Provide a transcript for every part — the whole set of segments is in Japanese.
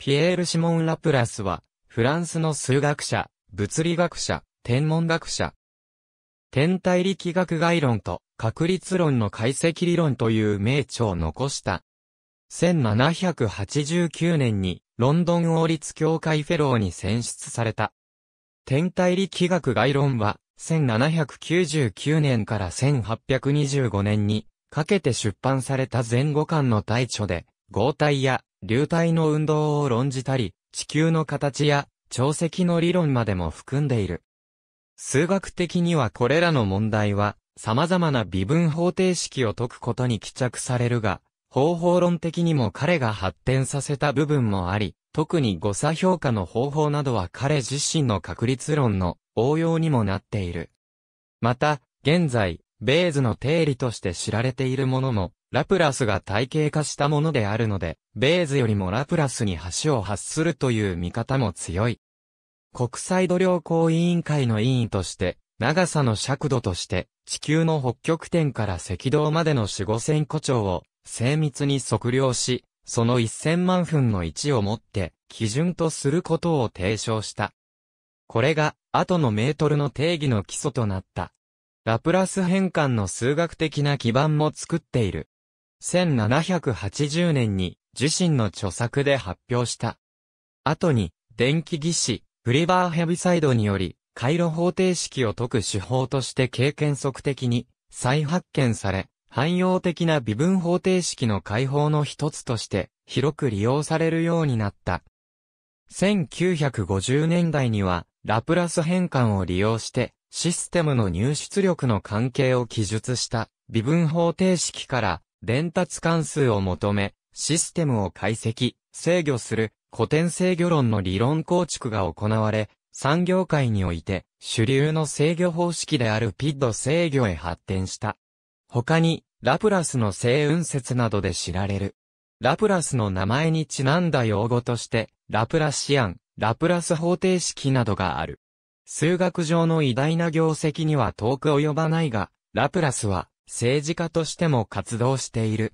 ピエール・シモン・ラプラスは、フランスの数学者、物理学者、天文学者。天体力学概論と確率論の解析理論という名著を残した。1789年にロンドン王立協会フェローに選出された。天体力学概論は1799年から1825年にかけて出版された前後間の大著で、合体や流体の運動を論じたり、地球の形や、潮汐の理論までも含んでいる。数学的にはこれらの問題は、様々な微分方程式を解くことに帰着されるが、方法論的にも彼が発展させた部分もあり、特に誤差評価の方法などは彼自身の確率論の応用にもなっている。また、現在、ベーズの定理として知られているものも、ラプラスが体系化したものであるので、ベーズよりもラプラスに橋を発するという見方も強い。国際度量行委員会の委員として、長さの尺度として、地球の北極点から赤道までの四五千個長を精密に測量し、その一千万分の一をもって基準とすることを提唱した。これが後のメートルの定義の基礎となった。ラプラス変換の数学的な基盤も作っている。1780年に自身の著作で発表した。後に、電気技師、フリバーヘビサイドにより、回路方程式を解く手法として経験則的に再発見され、汎用的な微分方程式の解放の一つとして広く利用されるようになった。1950年代にはラプラス変換を利用してシステムの入出力の関係を記述した微分方程式から伝達関数を求め、システムを解析、制御する古典制御論の理論構築が行われ、産業界において主流の制御方式であるピッド制御へ発展した。他に、ラプラスの星雲説などで知られる。ラプラスの名前にちなんだ用語として、ラプラシアン、ラプラス方程式などがある。数学上の偉大な業績には遠く及ばないが、ラプラスは政治家としても活動している。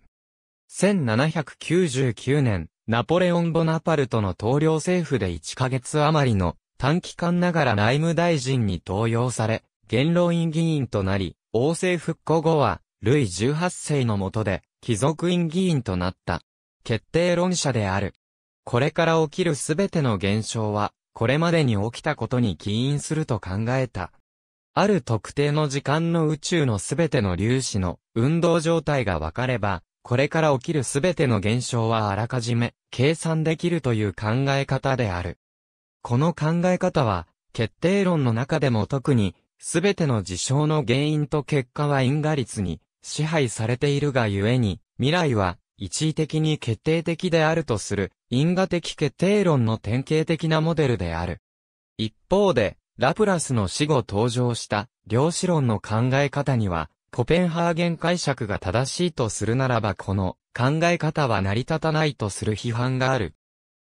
1799年、ナポレオン・ボナパルトの統領政府で1ヶ月余りの短期間ながら内務大臣に登用され、元老院議員となり、王政復古後は、ルイ18世の下で、貴族院議員となった。決定論者である。これから起きるすべての現象は、これまでに起きたことに起因すると考えたある特定の時間の宇宙のすべての粒子の運動状態が分かれば、これから起きるすべての現象はあらかじめ計算できるという考え方である。この考え方は、決定論の中でも特に、すべての事象の原因と結果は因果率に支配されているがゆえに、未来は一時的に決定的であるとする因果的決定論の典型的なモデルである。一方で、ラプラスの死後登場した量子論の考え方には、コペンハーゲン解釈が正しいとするならばこの考え方は成り立たないとする批判がある。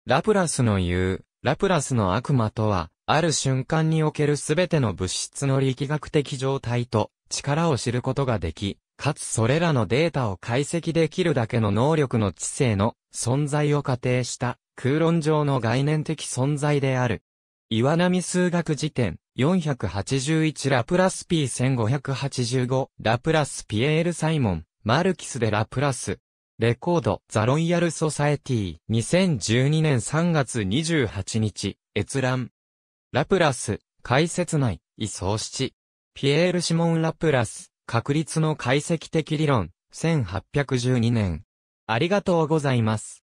ラプラスの言う、ラプラスの悪魔とは、ある瞬間におけるすべての物質の力学的状態と力を知ることができ、かつそれらのデータを解析できるだけの能力の知性の存在を仮定した空論上の概念的存在である。岩波数学辞典、481ラプラス P1585、ラプラスピエール・サイモン、マルキス・でラプラス。レコード、ザ・ロイヤル・ソサエティ、2012年3月28日、閲覧。ラプラス、解説内、位相七。ピエール・シモン・ラプラス、確率の解析的理論、1812年。ありがとうございます。